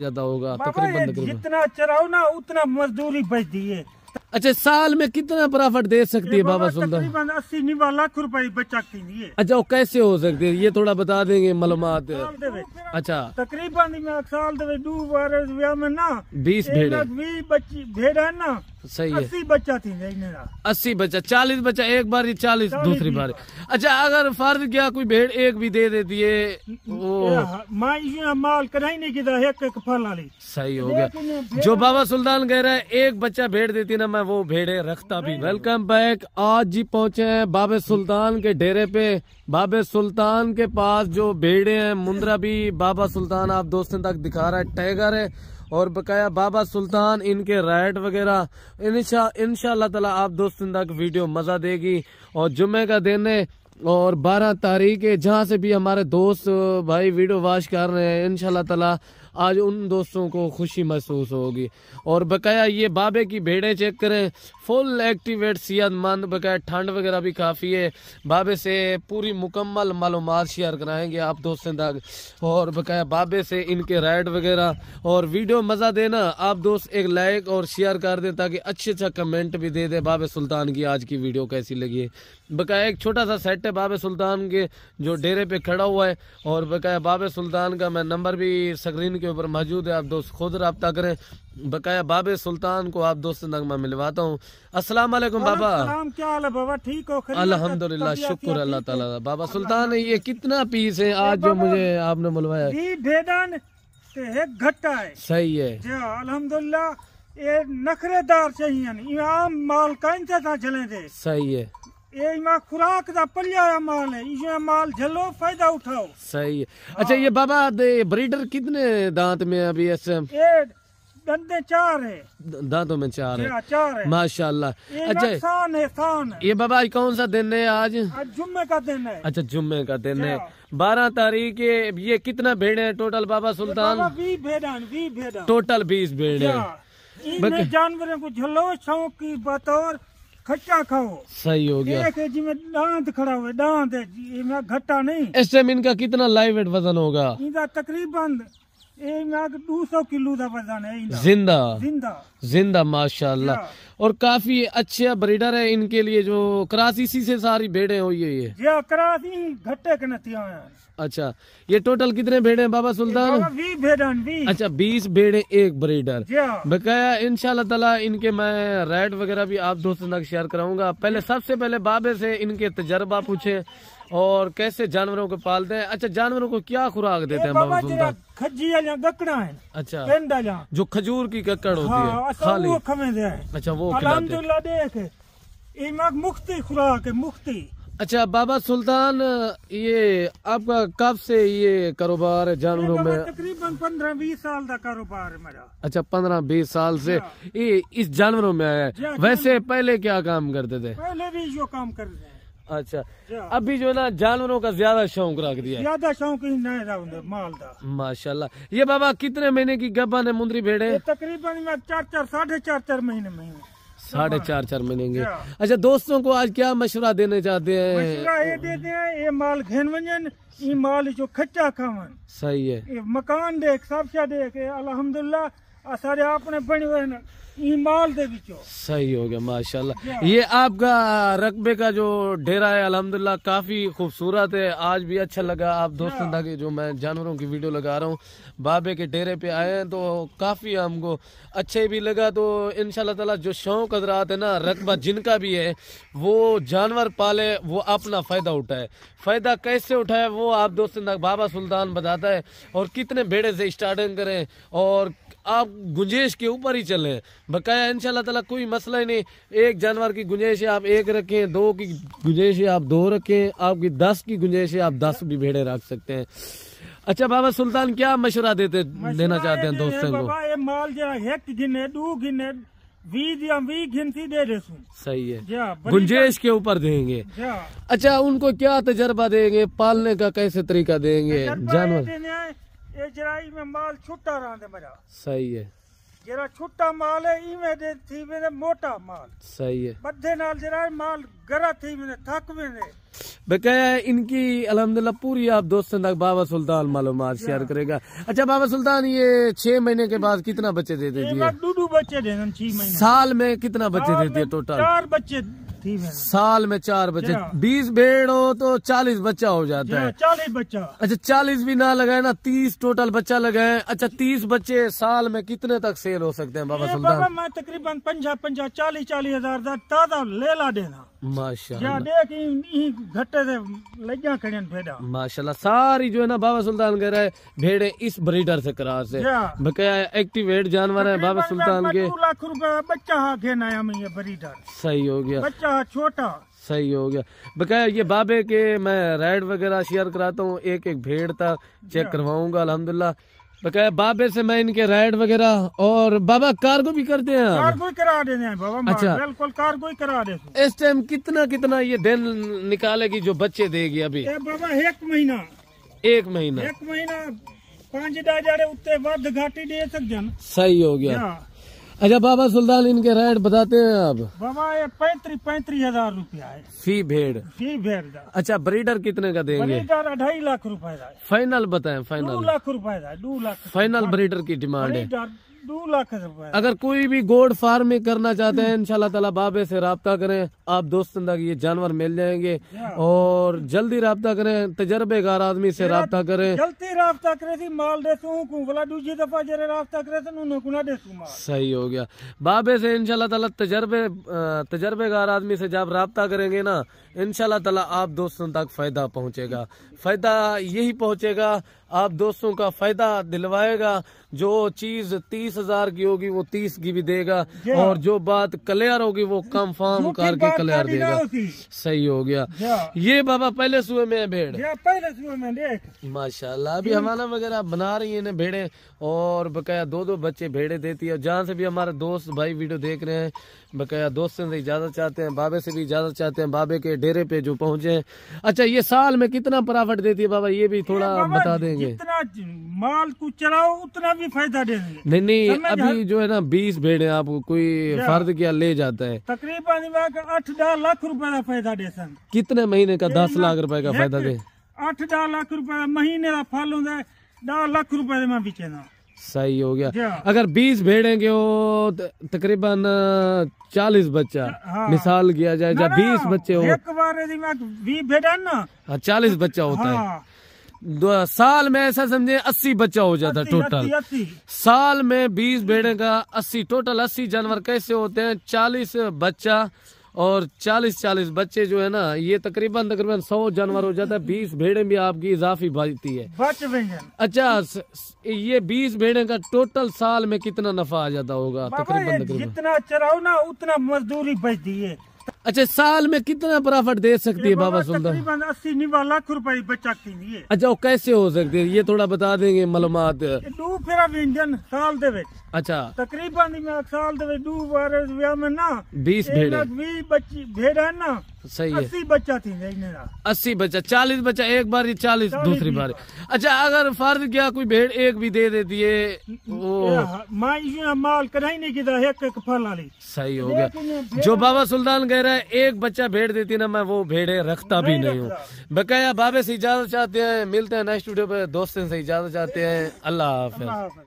ज्यादा होगा तकरीबन तो जितना चराओ ना उतना मजदूरी बच दी है अच्छा साल में कितना प्रॉफिट दे सकती है बाबा सुल्तान अस्सी निवा लाख रुपए बचा के लिए अच्छा वो कैसे हो सकती है ये थोड़ा बता देंगे मलूम अच्छा तकरीबन साल दे बार में ना बीस भेड़ बीस भेड़ है ना सही है अस्सी बच्चा थी अस्सी बच्चा चालीस बच्चा एक बार चालीस दूसरी बार अच्छा अगर फर्ज क्या कोई भेड़ एक भी दे देती है वो माल कराई नहीं किया एक एक फल सही हो गया जो बाबा सुल्तान कह रहा है एक बच्चा भेड़ देती ना मैं वो भेड़े रखता भी वेलकम बैक आज जी पहुंचे हैं बाबे सुल्तान के डेरे पे बाबे सुल्तान के पास जो भेड़े हैं मुंद्रा भी बाबा सुल्तान आप दोस्तों तक दिखा रहा है टाइगर है और बकाया बाबा सुल्तान इनके राइट वगैरह इनशा शाह तला आप दोस्तों तक वीडियो मज़ा देगी और जुम्मे का दिन है और 12 तारीख है जहाँ से भी हमारे दोस्त भाई वीडियो वाश कर रहे हैं इन तला आज उन दोस्तों को खुशी महसूस होगी और बकाया ये बाबे की भेड़ें चेक करें फुल एक्टिवेट सेहतमंद बगैर ठंड वगैरह भी काफ़ी है बाबे से पूरी मुकम्मल मालूम शेयर कराएंगे आप दोस्तों तक और बकाया बाबे से इनके राइड वगैरह और वीडियो मज़ा देना आप दोस्त एक लाइक और शेयर कर दें ताकि अच्छे अच्छा कमेंट भी दे दें बाबे सुल्तान की आज की वीडियो कैसी लगी है बकाया एक छोटा सा सेट है बाबे सुल्तान के जो डेरे पे खड़ा हुआ है और बकाया बाबे सुल्तान का मैं नंबर भी स्क्रीन के ऊपर मौजूद है आप दोस्त खुद रबता करें बकाया बाबे सुल्तान को आप दोस्त नगमा मिलवाता हूँ असला वालेकुम बाबा क्या बाबा ठीक हो अल्हम्दुलिल्लाह शुक्र अल्लाह ताला बाबा सुल्तान ये कितना पीस है आज जो मुझे आपने मिलवाया है सही है ये नखरेदार चाहिए आम माल था जले दे सही है ये खुराक दा माल है माल झलो फायदा उठाओ सही है अच्छा ये बाबा दे ब्रीडर कितने दांत में अभी ऐसे दंते चार है दांतों में चार अच्छा, है चार है माशाल्लाह अच्छा एहसान है ये बाबा कौन सा दिन है आज आज जुम्मे का दिन है अच्छा जुम्मे का दिन है बारह तारीख ये कितना भेड़ है टोटल बाबा सुल्तान भेड़ा टोटल बीस भेड़ है जानवरों को झलो शौक की बतौर खट्टा खाओ सही हो गया एक जी में दांत खड़ा हुआ दांत है घट्टा नहीं इस टाइम इनका कितना लाइव वेट वजन होगा इनका तकरीबन जिंदा जिंदा माशा और काफी अच्छा ब्रीडर है इनके लिए जो करासी सी से सारी भेड़े हुई है ये ये कराची घट्टे अच्छा ये टोटल कितने भेड़े हैं बाबा सुल्तान भेड़न बीस अच्छा बीस भेड़े एक ब्रीडर बकाया हाँ। इनशाला तला इनके मैं रेड वगैरह भी आप दोस्तों तक शेयर कराऊंगा पहले सबसे पहले बाबे से इनके तजर्बा पूछे और कैसे जानवरों को पालते हैं अच्छा जानवरों को क्या खुराक देते हैं बाबा सुल्तान खजी गकड़ा है अच्छा जो खजूर की गकड़ होती हाँ, है अच्छा, खाली वो अच्छा वो अलहमदुल्ला देख मुक्ति खुराक है मुक्ति अच्छा बाबा सुल्तान ये आपका कब से ये कारोबार है जानवरों में तकरीबन पंद्रह बीस साल का कारोबार है मेरा अच्छा पंद्रह बीस साल से हाँ। ये इस जानवरों में आया है वैसे पहले क्या काम करते थे पहले भी जो काम कर रहे हैं अच्छा अभी जो ना जानवरों का ज्यादा शौक रख दिया ज्यादा शौक ही नहीं माल का माशाल्लाह ये बाबा कितने महीने की गब्बा ने मुंदरी भेड़े तकरीबन चार चार साढ़े चार चार महीने महीने साढ़े चार चार महीने अच्छा दोस्तों को आज क्या मशुरा देने चाहते हैं ये देते हैं ये माल घेन ये माल जो खच्चा खावन सही है ये मकान देख सब देख अलहमदुल्ला सारे आपने बने हुए ईमाल दे सही हो गया माशाल्लाह ये आपका रकबे का जो डेरा है अल्हम्दुलिल्लाह काफी खूबसूरत है आज भी अच्छा लगा आप दोस्तों तक जो मैं जानवरों की वीडियो लगा रहा हूँ बाबे के डेरे पे आए हैं तो काफी हमको अच्छे भी लगा तो इन ताला जो शौक हजरात है ना रकबा जिनका भी है वो जानवर पाले वो अपना फायदा उठाए फायदा कैसे उठाए वो आप दोस्तों बाबा सुल्तान बताता है और कितने बेड़े से स्टार्टिंग करें और आप गुंजेश के ऊपर ही चलें बकाया इन ताला कोई मसला ही नहीं एक जानवर की गुंजाइश है आप एक रखें दो की गुंजाइश है आप दो रखें आपकी दस की गुंजाइश है आप दस भी भेड़े रख सकते हैं अच्छा बाबा सुल्तान क्या मशुरा देते देना चाहते हैं दोस्तों को माल गिने सही है गुंजेश के ऊपर देंगे अच्छा उनको क्या तजर्बा देंगे पालने का कैसे तरीका देंगे जानवर माल सही है जरा छोटा माल है ई दे थी मैंने मोटा माल सही है बद्दे नाल जरा माल गरा थी मैंने थक मैंने बकाया इनकी अल्हम्दुलिल्लाह पूरी आप दोस्तों तक बाबा सुल्तान मालूम अच्छा। शेयर करेगा अच्छा बाबा सुल्तान ये छह महीने के बाद कितना बच्चे दे देती है बच्चे दे साल में कितना बच्चे दे है टोटल चार बच्चे साल में चार बच्चे बीस भेड़ हो तो चालीस बच्चा हो जाता है चालीस बच्चा अच्छा चालीस भी ना लगाए ना तीस टोटल बच्चा लगाए अच्छा तीस बच्चे साल में कितने तक सेल हो सकते हैं बाबा सुल्तान मैं तकरीबन पंजा पंजा चालीस चालीस हजार ताजा ले ला देना माशाल्लाह देख ई घट्टे से लग्या भेड़ा माशाल्लाह सारी जो है ना बाबा सुल्तान कह रहा है भेड़े इस ब्रीडर से करा से बकाया एक्टिवेट जानवर है बाबा सुल्तान के लाख रुपए बच्चा हमें ये ब्रीडर सही हो गया बच्चा छोटा सही हो गया बकाया ये बाबे के मैं राइड वगैरह शेयर कराता हूँ एक एक भेड़ था चेक करवाऊंगा अलहमदुल्ला बकाया बाबे से मैं इनके राइड वगैरह और बाबा कार्गो भी करते हैं कार्गो करा देते हैं बाबा अच्छा बिल्कुल कार्गो करा देते इस टाइम कितना कितना ये दिन निकालेगी जो बच्चे देगी अभी बाबा एक महीना एक महीना एक महीना पाँच हजार उत्ते घाटी दे सकते सही हो गया हाँ। अच्छा बाबा सुल्तान इनके रेट बताते हैं आप बाबा ये पैंतीस पैंतीस हजार रूपया है फी भेड़ फी भेड़ अच्छा ब्रीडर कितने का देंगे ब्रीडर लाख रूपये फाइनल बताएं फाइनल दो लाख रूपये दो लाख फाइनल ब्रीडर की डिमांड है दो लाख रुपए अगर कोई भी गोड फार्मिंग करना चाहते हैं इनशाला तला बाबे से रबता करें आप दोस्तों तक ये जानवर मिल जाएंगे हाँ। और जल्दी रबता करें तजर्बेगार आदमी से रबता करें जल्दी रबता करे थी माल देसूंगा दूसरी दफा जरे रबता करे थे सही हो गया बाबे से इनशाला तला तजर्बे तजर्बेकार आदमी से जब रबता करेंगे ना इन ताला आप दोस्तों तक फ़ायदा पहुंचेगा फ़ायदा यही पहुंचेगा आप दोस्तों का फ़ायदा दिलवाएगा जो चीज़ तीस हज़ार की होगी वो तीस की भी देगा और जो बात कलेयर होगी वो कंफर्म करके क्लियर देगा सही हो गया ये बाबा पहले सुबह में भेड़ पहले सुबह में माशाल्लाह अभी हमारा वगैरह बना रही है भेड़े और बकाया दो दो बच्चे भेड़े देती है जहाँ से भी हमारे दोस्त भाई वीडियो देख रहे हैं बकाया दोस्तों से इजाज़त चाहते हैं बाबे से भी इजाज़त चाहते हैं बाबे के डेरे पे जो पहुंचे हैं अच्छा ये साल में कितना प्रॉफिट देती है बाबा ये भी थोड़ा बता देंगे माल को चलाओ उतना भी फायदा दे नहीं नहीं अभी जो है ना बीस भेड़े आप कोई फर्द क्या ले जाता है तकरीबन आठ दस लाख रूपये का फायदा दे कितने महीने का दस लाख रूपये का फायदा दे आठ दस लाख रूपये महीने का फल है दस लाख रूपये में बेचना सही हो गया अगर बीस भेड़े के हो तकरीबन चालीस बच्चा हाँ। मिसाल किया जाए जब बीस बच्चे हो एक बार ना हाँ, चालीस बच्चा होता है हाँ। दो साल में ऐसा समझे अस्सी बच्चा हो जाता है टोटल साल में बीस भेड़े का अस्सी टोटल अस्सी जानवर कैसे होते हैं चालीस बच्चा और 40 40 बच्चे जो है ना ये तकरीबन तकरीबन 100 जानवर हो जाता है 20 भेड़े भी आपकी इजाफी भाजती है अच्छा ये 20 भेड़े का टोटल साल में कितना नफा आ जाता होगा तकरीबन तकरीबन जितना चराओ ना उतना मजदूरी बचती है अच्छा साल में कितना प्रॉफिट दे सकती है बाबा सुंदर अस्सी निवा लाख रूपये बचा है अच्छा वो कैसे हो सकती है ये थोड़ा बता देंगे मालूम साल दे अच्छा तकरीबन मैं एक साल दे दू बार में ना 20 भेड़े बच्ची भेड़ा ना सही है 80 बच्चा थी अस्सी बच्चा चालीस बच्चा एक बार 40, 40 दूसरी बार अच्छा अगर फर्द क्या कोई भेड़ एक भी दे देती है वो माँ माल कराई नहीं किदा एक एक फल वाली सही हो गया जो बाबा सुल्तान कह रहा है एक बच्चा भेड़ देती ना मैं वो भेड़े रखता भी नहीं हूँ बकाया बाबे से इजाजत चाहते हैं मिलते हैं नए स्टूडियो पे दोस्तों से इजाजत चाहते हैं अल्लाह हाफिज